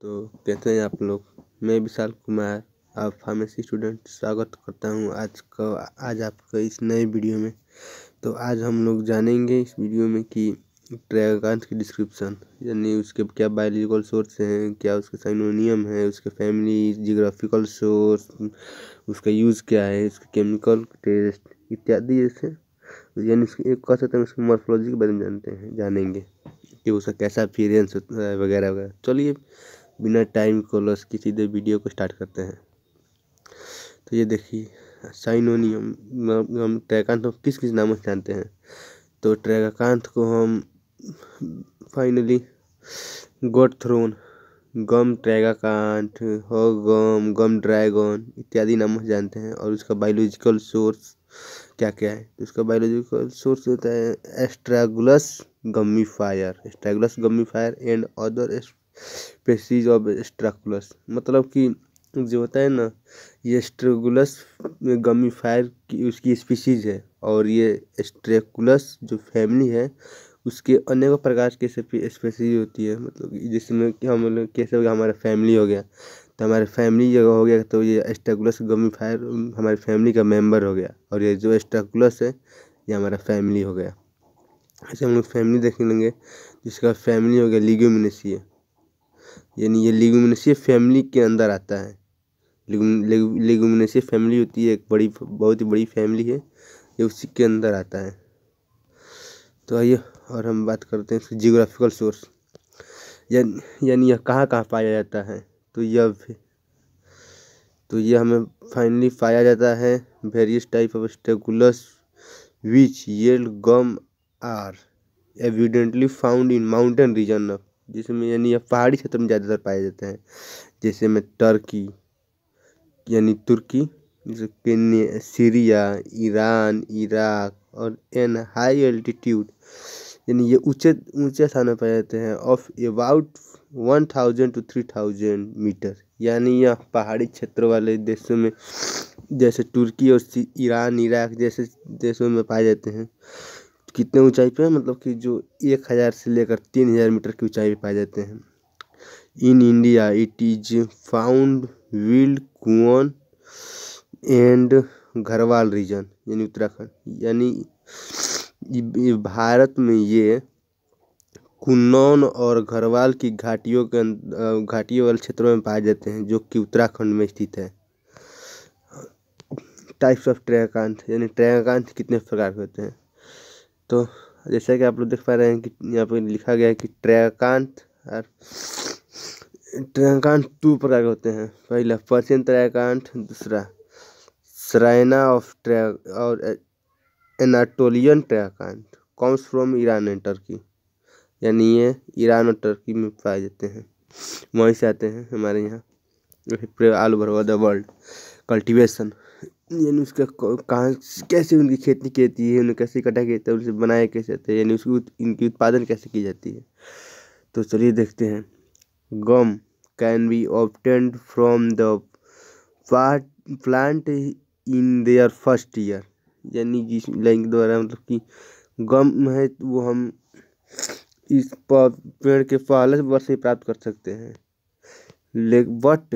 तो कैसे हैं आप लोग मैं विशाल कुमार आप फार्मेसी स्टूडेंट स्वागत करता हूं आज का आज आपका इस नए वीडियो में तो आज हम लोग जानेंगे इस वीडियो में कि ट्रैगान की डिस्क्रिप्शन यानी उसके क्या बायोलॉजिकल सोर्स हैं क्या उसके साइनोनियम है उसके फैमिली जियोग्राफिकल सोर्स उसका यूज़ क्या है उसके केमिकल टेस्ट इत्यादि जैसे यानी उसके एक कह सकते हैं उसके मॉर्फोलॉजी के बारे में जानते हैं जानेंगे कि उसका कैसा अपीरेंस होता है वगैरह वगैरह चलिए बिना टाइम को लॉस के सीधे वीडियो को स्टार्ट करते हैं तो ये देखिए साइनोनियम मतलब हम ट्रैकांत को किस किस नामों से जानते हैं तो ट्रैकांत को हम फाइनली गोड थ्रोन गम ट्रैगाकांट हो गम गम ड्रैगन इत्यादि नामों से जानते हैं और उसका बायोलॉजिकल सोर्स क्या क्या है तो उसका बायोलॉजिकल सोर्स होता है Astragalus gummifer gummifer fire and other species of Astragalus मतलब कि जो होता है ना ये स्ट्रेगुलस फायर की उसकी स्पीसीज है और ये स्ट्रेकुलस जो फैमिली है उसके अनेकों प्रकार के स्पेसीज होती है मतलब जिसमें कि हम लोग कैसे हो गया हमारा फैमिली हो गया तो हमारे फैमिली जगह हो गया तो ये गमी फायर हमारी फैमिली का मेंबर हो गया और ये जो स्ट्रकुलस है ये हमारा फैमिली हो गया ऐसे हम लोग फैमिली देख लेंगे जिसका फैमिली हो गया लिग्यूमिनेसी है यानी ये लेगुमिनसिया फैमिली के अंदर आता है लेगुमिनसिया फैमिली होती है एक बड़ी बहुत ही बड़ी फैमिली है ये उसी के अंदर आता है तो आइए और हम बात करते हैं जियोग्राफिकल सोर्स यानी यानी यह कहाँ कहाँ पाया जाता है तो यह तो यह हमें फाइनली पाया जाता है various type of Astragalus which yield gum are evidently found in mountain region of जिसमें यानी यह पहाड़ी क्षेत्र में ज़्यादातर पाए जाते हैं जैसे में टर्की यानी तुर्की केन्या सीरिया ईरान इराक और एन हाई एल्टीट्यूड यानी ये ऊँचे ऊँचे स्थानों पर जाते हैं of about one thousand to three thousand metre यानी यह पहाड़ी क्षेत्र वाले देशों में जैसे तुर्की और ईरान इराक जैसे देशों में पाए जाते हैं कितने ऊंचाई पे मतलब कि जो एक हज़ार से लेकर तीन हज़ार मीटर की ऊंचाई पे पाए जाते हैं in India it is found wild Kumaon and Garhwal region यानी उत्तराखंड यानी भारत में ये कुन्नौन और घरवाल की घाटियों के अं, घाटियों वाले क्षेत्रों में पाए जाते हैं जो कि उत्तराखंड में स्थित है टाइप्स ऑफ ट्रेकांत यानी ट्रेकांत कितने प्रकार के होते हैं तो जैसा कि आप लोग देख पा रहे हैं कि यहाँ पे लिखा गया है कि ट्रैकांत और ट्रैकांत टू प्रकार के होते हैं पहला पर्सियन ट्रैकांत दूसरा सराइना ऑफ ट्रैक और Anatolian tragacanth comes from Iran and Turkey यानी ये ईरान और टर्की में पाए जाते हैं वहीं से आते हैं हमारे यहाँ all over the world cultivation यानी उसका कहाँ कैसे उनकी खेती की जाती है उन्हें कैसे इकट्ठा किया जाता है उसे बनाया कैसे जाता है यानी उसकी इनकी उत्पादन कैसे की जाती है तो चलिए देखते हैं gum can be obtained from the part plant in their first year यानी जिस लाइन के द्वारा मतलब कि गम है वो हम इस पेड़ के पहले वर्ष ही प्राप्त कर सकते हैं but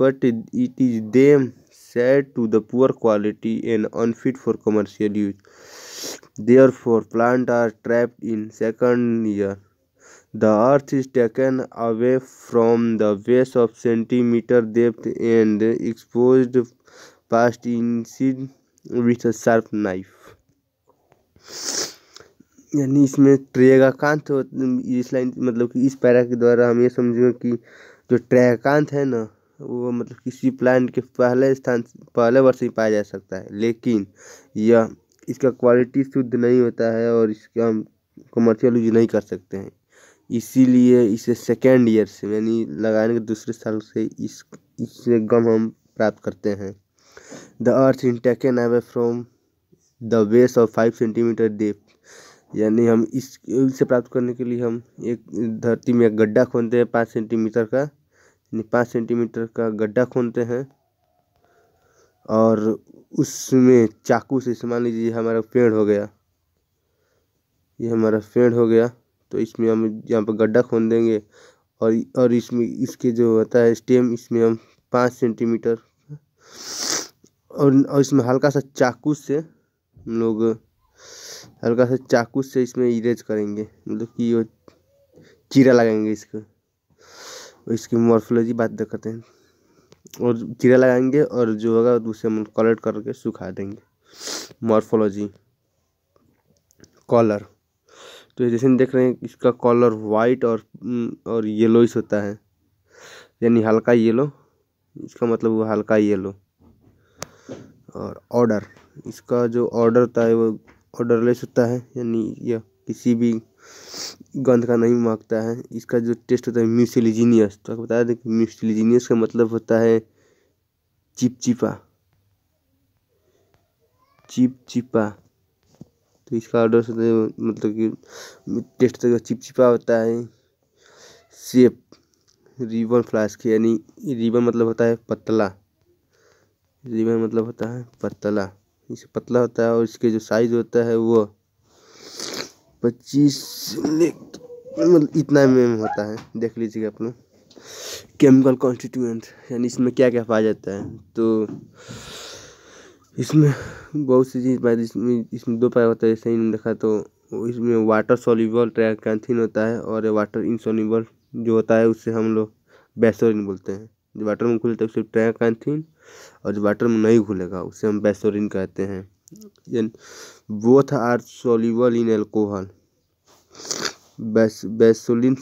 but it is them set to the poor quality and unfit for commercial use they are for plant are trapped in second year the earth is taken away from the base of centimetre depth and expose past in seed with a sharp knife यानी इसमें ट्रेगा कांत इस line मतलब कि इस para के द्वारा हम ये समझेंगे कि जो ट्रैकांत है ना वो मतलब किसी प्लांट के पहले स्थान पहले वर्ष ही पाया जा सकता है लेकिन यह इसका क्वालिटी शुद्ध नहीं होता है और इसका हम कमर्शियल यूज नहीं कर सकते हैं इसीलिए इसे सेकेंड ईयर से यानी लगाने के दूसरे साल से इस इससे गम हम प्राप्त करते हैं the earth in taken away from the base of five centimetre depth यानी हम इस इसे प्राप्त करने के लिए हम एक धरती में एक गड्ढा खोदते हैं पाँच सेंटीमीटर का पाँच सेंटीमीटर का गड्ढा खोदते हैं और उसमें चाकू से मान लीजिए हमारा पेड़ हो गया ये हमारा पेड़ हो गया तो इसमें हम यहाँ पर गड्ढा खोद देंगे और और इसमें इसके जो होता है स्टेम इसमें हम पाँच सेंटीमीटर और और इसमें हल्का सा चाकू से हम लोग हल्का सा चाकू से इसमें इरेज करेंगे मतलब कि वो चीरा लगाएंगे इसको और इसकी मॉर्फोलॉजी बात करते हैं और कीड़ा लगाएंगे और जो होगा उसे हम कलर करके सुखा देंगे मॉर्फोलॉजी कॉलर तो जैसे हम देख रहे हैं इसका कॉलर वाइट और हम्म, और इस होता है यानी हल्का येलो इसका मतलब वो हल्का येलो और ऑर्डर इसका जो ऑर्डर होता है वो ऑर्डरलेस होता है यानी यह किसी भी गंध का नहीं मांगता है इसका जो टेस्ट होता है म्यूसिलीजीनियस तो आपको बता दें कि म्यूसिलीजीनियस का मतलब होता है चिपचिपा चिपचिपा तो इसका ऑर्डर से तो मतलब कि टेस्ट है तो चिपचिपा होता है सेप रिबन फ्लास्क यानी रिबन मतलब होता है पतला रिबन मतलब होता है पतला इसे पतला होता है और इसके जो साइज़ होता है वो पच्चीस मतलब इतना एम एम होता है देख लीजिएगा आप लोग केमिकल कॉन्स्टिट्यूएंट यानी इसमें क्या क्या पाया जाता है तो इसमें बहुत सी चीज़ पाई इसमें इसमें दो पाया होता है जैसे नहीं देखा तो इसमें वाटर सोल्यूबल ट्रैकैंथिन होता है और वाटर इनसोल्यूबल जो होता है उससे हम लोग बेसोरिन बोलते हैं जो वाटर में घुलता है उससे ट्रैकैंथिन और जो वाटर में नहीं घुलेगा उसे हम बेसोरिन कहते हैं and both are soluble in alcohol बेसोलिन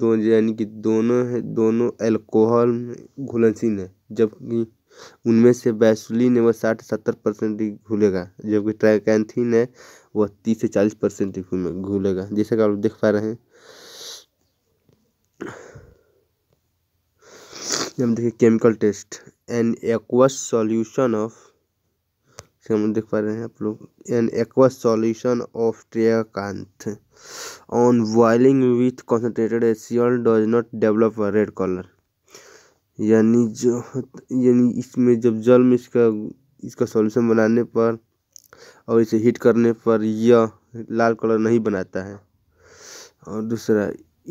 दो यानी कि दोनों है दोनों अल्कोहल घुलनशील है जबकि उनमें से बेसोलिन है वह साठ सत्तर परसेंट ही घुलेगा जबकि ट्राइकैंथिन है वह तीस से चालीस परसेंट ही घुलेगा जैसा कि आप देख पा रहे हैं हम देखिए chemical test an aqueous solution of हम देख पा रहे हैं आप लोग an aqua solution of tragacanth on boiling with concentrated acid does not develop red colour यानी जो यानी इसमें जब जल में इसका इसका सॉल्यूशन बनाने पर और इसे हीट करने पर यह लाल कलर नहीं बनाता है और दूसरा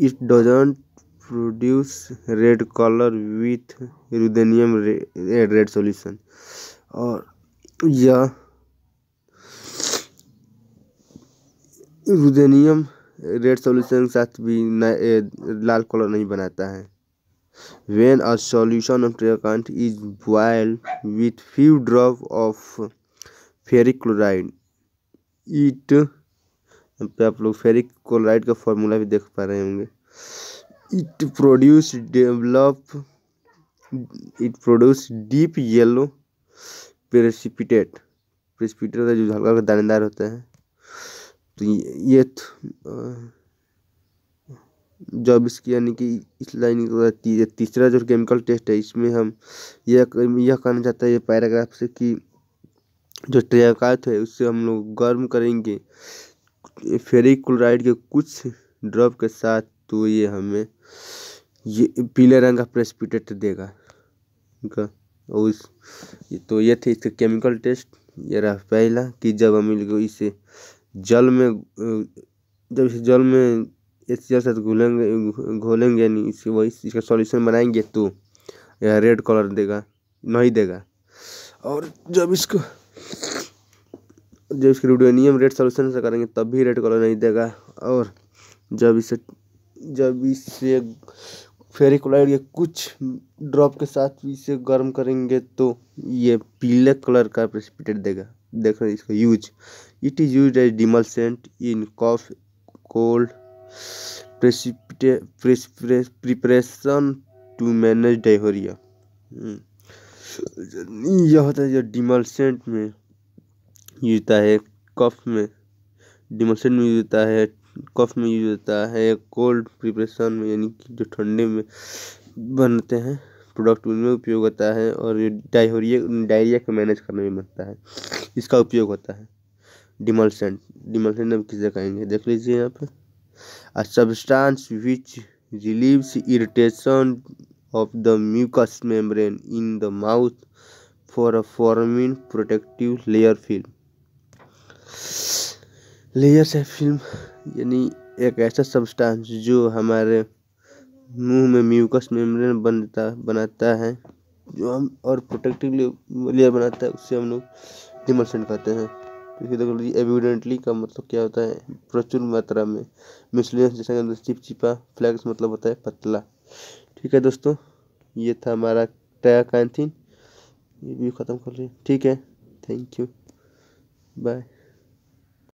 it doesn't produce red colour with ruthenium red red solution और या रुदेनियम रेड सॉल्यूशन के साथ भी ए, लाल कलर नहीं बनाता है when a solution of tragacanth is boil with few drop of ferric chloride it पे आप लोग फेरिक क्लोराइड का फॉर्मूला भी देख पा रहे होंगे it produce develop it produce deep yellow precipitate precipitate होता है जो हल्का दानेदार होता है तो ये जब इसकी यानी कि इस लाइन का तीसरा जो केमिकल टेस्ट है इसमें हम यह यह कहना चाहते हैं ये पैराग्राफ से कि जो ट्रेकात है उससे हम लोग गर्म करेंगे फेरिक क्लोराइड के कुछ ड्रॉप के साथ तो ये हमें ये पीले रंग का प्रेसिपिटेट देगा इनका और इस तो ये थे इसके केमिकल टेस्ट ये रहा पहला कि जब हम इसे जल में जब इसे जल में एच सी से घुलेंगे घोलेंगे यानी इसके वही इसका सॉल्यूशन बनाएंगे तो यह रेड कलर देगा नहीं देगा और जब इसको जब इसके रूडोनियम रेड सोल्यूशन से करेंगे तब भी रेड कलर नहीं देगा और जब इसे जब इसे फेविकोल या कुछ ड्रॉप के साथ इसे गर्म करेंगे तो ये पीले कलर का प्रेसिपिटेट देगा देख रहे हैं इसका use it is use as demulcent in cough cold preparation to manage diarrhoea यह होता है जो डिमलसेंट में यूज होता है कफ में डिमलसेंट में यूज होता है कफ में यूज होता है कोल्ड प्रिपरेशन में यानी कि जो ठंडे में बनते हैं प्रोडक्ट उनमें उपयोग होता है और ये डायहोरिया डायरिया को मैनेज करने में बनता है इसका उपयोग होता है डिमल्सेंट डिमल्सेंट हम किसे कहेंगे देख लीजिए यहाँ पर a substance which relieves irritation of the mucous membrane in the mouth for a forming protective layer film layer से फिल्म यानी एक ऐसा सब्सटेंस जो हमारे मुंह में म्यूकस मेम्ब्रेन बनता बनाता है जो हम और प्रोटेक्टिव लेयर बनाता है उससे हम लोग डिमर्सेंट कहते हैं क्योंकि लीजिए एविडेंटली का मतलब क्या होता है प्रचुर मात्रा में मिसलियस जैसा कि चिपचिपा फ्लैक्स मतलब होता है पतला ठीक है दोस्तों ये था हमारा टया ये भी ख़त्म कर लिया ठीक है थैंक यू बाय